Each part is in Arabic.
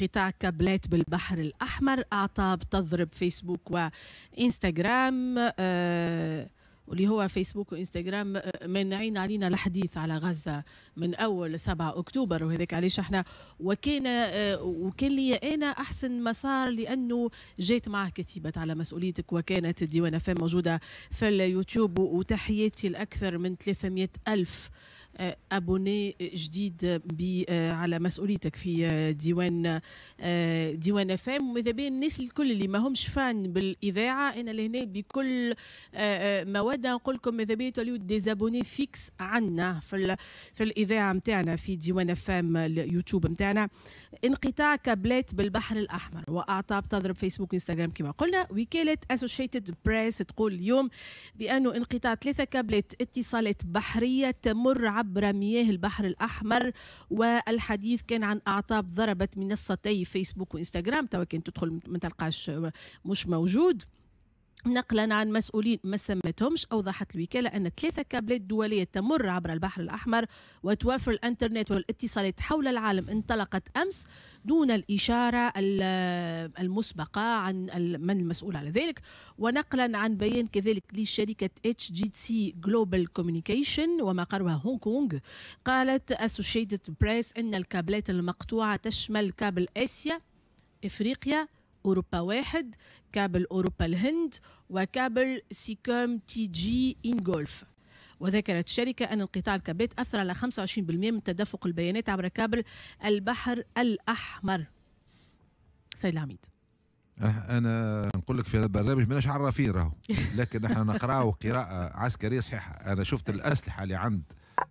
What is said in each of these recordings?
قطاع كابلات بالبحر الأحمر أعطاب تضرب فيسبوك وإنستغرام آه، واللي هو فيسبوك وانستغرام آه، مانعين علينا الحديث على غزه من اول 7 اكتوبر وهذاك علاش احنا وكان آه، وكان لي انا احسن مسار لانه جيت معه كتيبه على مسؤوليتك وكانت الديوانه فام موجوده في اليوتيوب وتحياتي لاكثر من 300 الف ابوني آه، آه، جديد آه، على مسؤوليتك في ديوان ديوان اف ام وماذا بين الناس الكل اللي ما همش فان بالاذاعه انا لهنا بكل مواد نقول لكم ماذا بين توليو ديزابوني فيكس عنا في في الاذاعه نتاعنا في ديوان اف ام اليوتيوب نتاعنا انقطاع كابلات بالبحر الاحمر واعطاب تضرب فيسبوك انستغرام كما قلنا وكاله اسوشيتد بريس تقول اليوم بانه انقطاع ثلاثه كابلات اتصالات بحريه تمر عبر عبر مياه البحر الأحمر والحديث كان عن أعطاب ضربت منصتي فيسبوك وإنستغرام توا كان تدخل ما تلقاش مش موجود نقلا عن مسؤولين ما سمتهمش اوضحت الوكاله ان ثلاثه كابلات دوليه تمر عبر البحر الاحمر وتوفر الانترنت والاتصالات حول العالم انطلقت امس دون الاشاره المسبقه عن من المسؤول على ذلك ونقلا عن بيان كذلك لشركه اتش جي تي جلوبال كوميونيكيشن ومقرها هونغ كونغ قالت اسوشيتد بريس ان الكابلات المقطوعه تشمل كابل اسيا افريقيا أوروبا واحد كابل أوروبا الهند وكابل سيكوم تي جي إنجولف وذكرت الشركة أن القطاع الكابلات أثر على 25% من تدفق البيانات عبر كابل البحر الأحمر سيد العميد انا نقول لك في هذا البرنامج ماناش عرافين راهو لكن احنا نقراو قراءه عسكريه صحيحه انا شفت الاسلحه اللي عند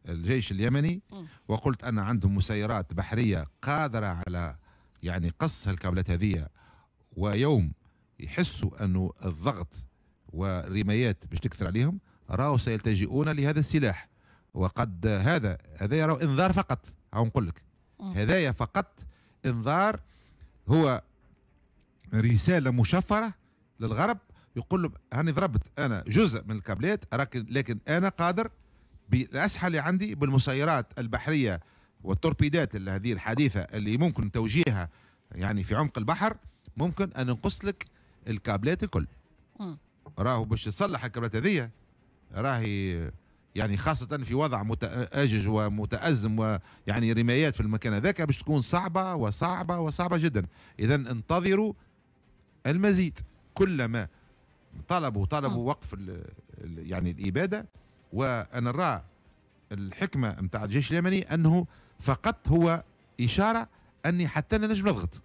الجيش اليمني وقلت ان عندهم مسيرات بحريه قادره على يعني قص الكابلات هذه ويوم يحسوا أنه الضغط والرمايات باش تكثر عليهم راهو سيلتجئون لهذا السلاح وقد هذا هذا راهو انذار فقط هاو نقول لك آه. هذايا فقط انذار هو رساله مشفره للغرب يقول لهم هاني ضربت انا جزء من الكابلات لكن انا قادر بالاسلحه اللي عندي بالمسيرات البحريه والتوربيدات هذه الحديثه اللي ممكن توجيهها يعني في عمق البحر ممكن ان نقص لك الكابلات الكل راهو باش يصلح الكابلات هذيا راهي يعني خاصة في وضع متأجج ومتأزم ويعني رمايات في المكان هذاك باش تكون صعبة وصعبة وصعبة جدا إذا انتظروا المزيد كلما طلبوا طلبوا وقف الـ يعني الإبادة وأنا نرى الحكمة متاع الجيش اليمني أنه فقط هو إشارة أني حتى أنا نجم نضغط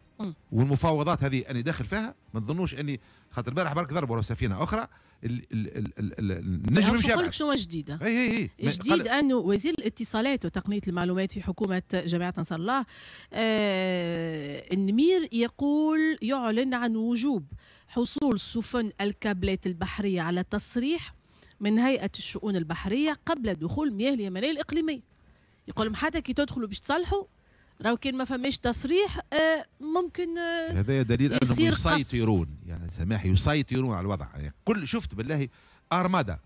والمفاوضات هذه اني داخل فيها ما تظنوش اني خاطر البارح برك ضربوا ورا سفينه اخرى النجم مش لك شنو جديده اي اي اي جديد انه وزير الاتصالات وتقنيه المعلومات في حكومه جامعه انصار الله آه النمير يقول يعلن عن وجوب حصول سفن الكابلات البحريه على تصريح من هيئه الشؤون البحريه قبل دخول مياه اليمنيه الاقليميه يقول لهم حتى كي تدخلوا باش تصلحوا راهو كان ما فماش تصريح آه، ممكن آه، هذا دليل انهم يسيطرون يعني سماح يسيطرون على الوضع يعني كل شفت بالله ارمادا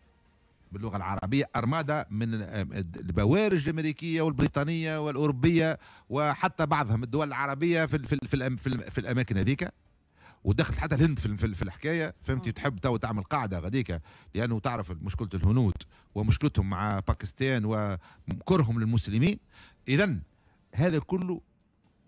باللغه العربيه ارمادا من آه، البوارج الامريكيه والبريطانيه والاوروبيه وحتى بعضهم الدول العربيه في في في, في, في الاماكن هذيك ودخلت حتى الهند في, في الحكايه فهمتي تحب تو تعمل قاعده غاديك لانه تعرف مشكله الهنود ومشكلتهم مع باكستان وكرههم للمسلمين اذا هذا كله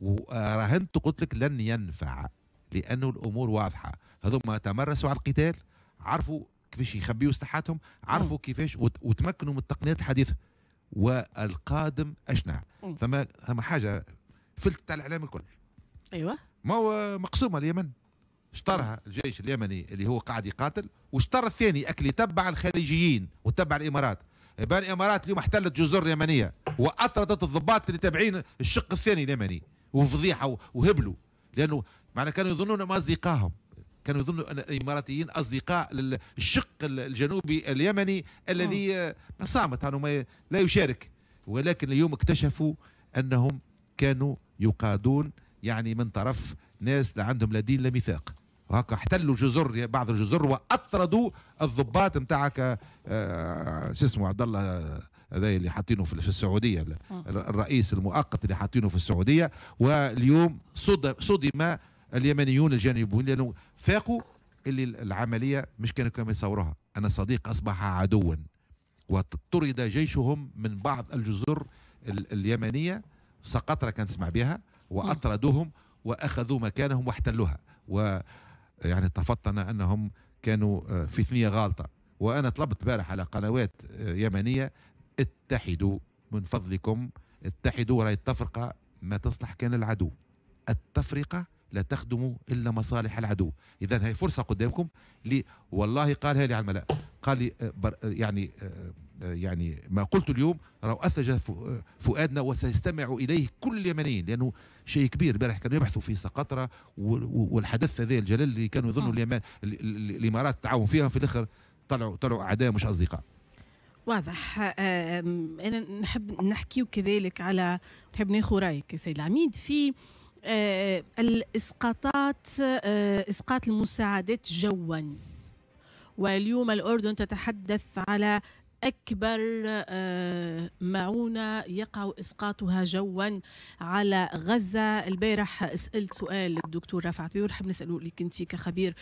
وراهنت قلت لك لن ينفع لانه الامور واضحه هذوما تمرسوا على القتال عرفوا كيفاش يخبيوا سلاحاتهم عرفوا كيفاش وتمكنوا من التقنيات الحديثه والقادم اشنع فما فما حاجه فلت تاع الاعلام الكل ايوه ما هو مقسومه اليمن اشترها الجيش اليمني اللي هو قاعد يقاتل واشترى الثاني اكل تبع الخليجيين وتبع الامارات بني الامارات اليوم احتلت جزر يمنيه واطردت الضباط اللي تابعين الشق الثاني اليمني وفضيحه وهبلوا لانه معنا كانوا يظنون اصدقائهم كانوا يظنوا ان الاماراتيين اصدقاء للشق الجنوبي اليمني الذي آه. صامت عنه لا يشارك ولكن اليوم اكتشفوا انهم كانوا يقادون يعني من طرف ناس لا عندهم لا دين لا ميثاق وهكا احتلوا جزر بعض الجزر واطردوا الضباط نتاعك آه، شو اسمه عبد الله آه، هذا اللي حاطينه في السعوديه آه. الرئيس المؤقت اللي حاطينه في السعوديه واليوم صدم, صدم اليمنيون الجنوبيون لانه فاقوا اللي العمليه مش كانوا كما يصوروها ان الصديق اصبح عدوا وطرد جيشهم من بعض الجزر اليمنيه سقطرة كانت تسمع بها واطردوهم واخذوا مكانهم واحتلوها و يعني تفطن انهم كانوا آه، في ثنيه غالطه وانا طلبت بارح على قنوات آه، يمنيه اتحدوا من فضلكم اتحدوا راي التفرقه ما تصلح كان العدو التفرقه لا تخدم الا مصالح العدو اذا هي فرصه قدامكم لي والله قالها لي على الملا قال لي آه، يعني يعني ما قلت اليوم راه اثج فؤادنا وسيستمع إليه كل اليمنيين لأنه شيء كبير امبارح كانوا يبحثوا في سقطرة والحدث هذا الجلال اللي كانوا يظنوا آه. اليمن الإمارات تعاون فيها في الآخر طلعوا طلعوا أعداء مش أصدقاء واضح أنا نحب نحكي كذلك على نحب ناخذ رأيك يا سيد العميد في آه، الإسقاطات آه، إسقاط المساعدات جواً واليوم الأردن تتحدث على أكبر آه، معونة يقع إسقاطها جوا على غزة البارح سألت سؤال الدكتور رفعت بيور حب نسأله لك أنت كخبير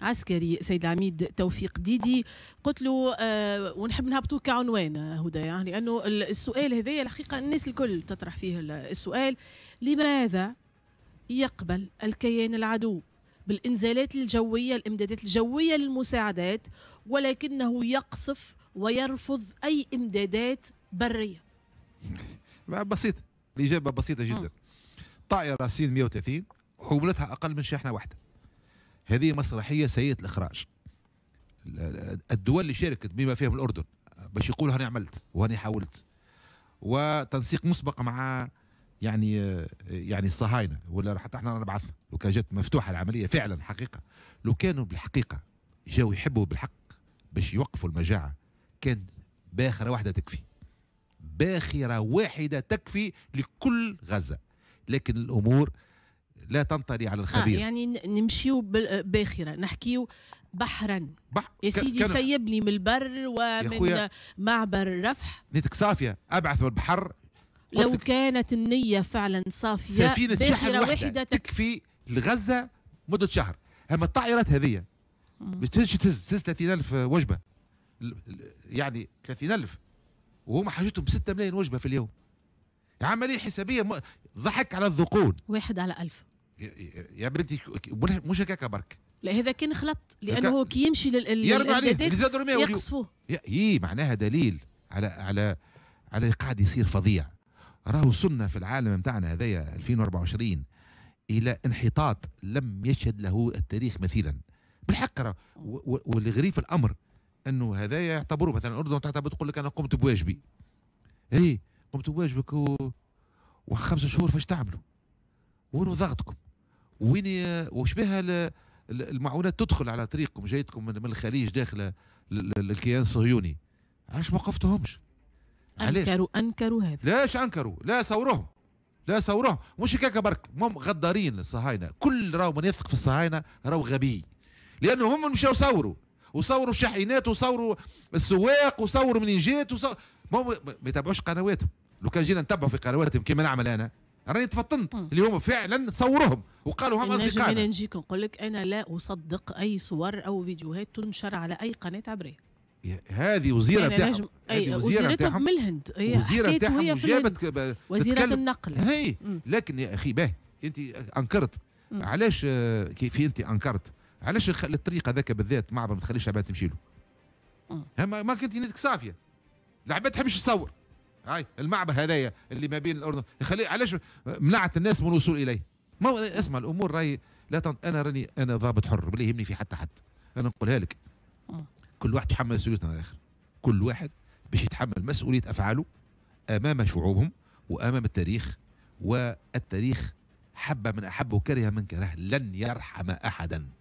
عسكري سيد العميد توفيق ديدي قلت له آه ونحب نهبطوه كعنوان هدى يعني لانه السؤال هذايا الحقيقه الناس الكل تطرح فيه السؤال لماذا يقبل الكيان العدو بالانزالات الجويه الامدادات الجويه للمساعدات ولكنه يقصف ويرفض أي إمدادات برية بسيطة الإجابة بسيطة جدا طائرة سين 130 حولتها أقل من شاحنة واحدة هذه مسرحية سيئة الإخراج الدول اللي شاركت بما فيهم الأردن باش يقولوا هاني عملت وهاني حاولت وتنسيق مسبق مع يعني يعني الصهاينه ولا حتى احنا نبعث لو كان جات مفتوحه العمليه فعلا حقيقه لو كانوا بالحقيقه جاوا يحبوا بالحق باش يوقفوا المجاعه لكن باخره واحده تكفي باخره واحده تكفي لكل غزه لكن الامور لا تنطلي على الخبير آه يعني نمشيو باخره نحكيو بحرا بح... يا سيدي كان... سيبني من البر ومن معبر رفح نيتك صافيه ابعث من البحر لو كانت النية فعلا صافية سفينة شحن واحدة تكفي لغزة مدة شهر أما الطائرات هذه مش تهز تهز 30 ألف وجبة يعني 30000 وهما حاجتهم ب 6 ملايين وجبه في اليوم عمليه حسابيه م... ضحك على الذقون واحد على ألف يا بنتي مش هكاك برك لا هذا كان خلط لانه هو كي يمشي لل يرمي عليه يقصفوه اي معناها دليل على على على قاعد يصير فظيع راهو وصلنا في العالم نتاعنا هذايا 2024 الى انحطاط لم يشهد له التاريخ مثيلا بالحق والغريب الامر انه هذا يعتبروا مثلا الاردن تعتبر تقول لك انا قمت بواجبي اي قمت بواجبك و... وخمس شهور فاش تعملوا وين ضغطكم وين بها ل... المعونات تدخل على طريقكم جايتكم من الخليج داخله للكيان الصهيوني علاش ما وقفتهمش علاش انكروا انكروا هذا ليش انكروا لا صوروهم لا صوروهم مش هكاك برك هم غدارين الصهاينه كل راهو من يثق في الصهاينه راهو غبي لانه هم مشاو صوروا وصوروا الشاحنات وصوروا السواق وصوروا منين جات وصوروا ما يتابعوش قنواتهم لو كان جينا نتبعوا في قنواتهم كما نعمل انا راني تفطنت اللي هم فعلا صوروهم وقالوا هم اصدقائنا انا نجيك نقول لك انا لا اصدق اي صور او فيديوهات تنشر على اي قناه عبريه هذه وزيره بتاعهم أي... وزيره بتاعهم من الهند وزيره بتاعهم جابت وزيره النقل هي لكن يا اخي باه انت انكرت علاش آه، كيف انت انكرت علاش نخلي الطريق هذاك بالذات معبر ما تخليش العباد تمشي له آه. ما كنت نيتك صافيه العباد تحبش تصور هاي المعبر هذايا اللي ما بين الاردن يخلي علاش منعت الناس من الوصول اليه ما هو اسمع الامور راي لا تنط... انا راني انا ضابط حر ولا يهمني في حتى حد انا نقولها لك آه. كل واحد يتحمل مسؤوليته على الاخر كل واحد باش يتحمل مسؤوليه افعاله امام شعوبهم وامام التاريخ والتاريخ حب من احب وكره من كره لن يرحم احدا